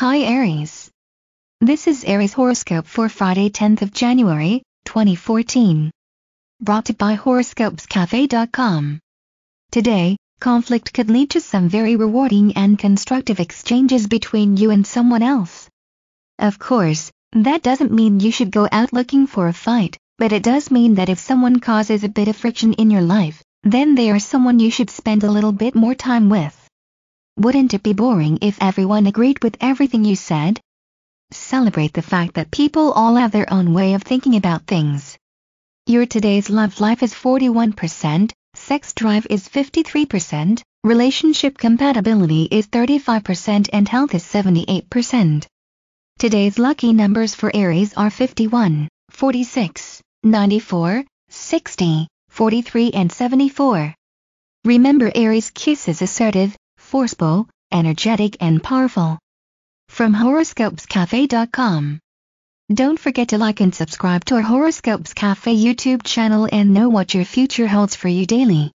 Hi Aries. This is Aries horoscope for Friday 10th of January, 2014. Brought to you by horoscopescafe.com. Today, conflict could lead to some very rewarding and constructive exchanges between you and someone else. Of course, that doesn't mean you should go out looking for a fight, but it does mean that if someone causes a bit of friction in your life, then they are someone you should spend a little bit more time with. Wouldn't it be boring if everyone agreed with everything you said? Celebrate the fact that people all have their own way of thinking about things. Your today's love life is 41%, sex drive is 53%, relationship compatibility is 35%, and health is 78%. Today's lucky numbers for Aries are 51, 46, 94, 60, 43, and 74. Remember Aries kiss is assertive, forceful, energetic and powerful. From horoscopescafe.com. Don't forget to like and subscribe to our Horoscopes Cafe YouTube channel and know what your future holds for you daily.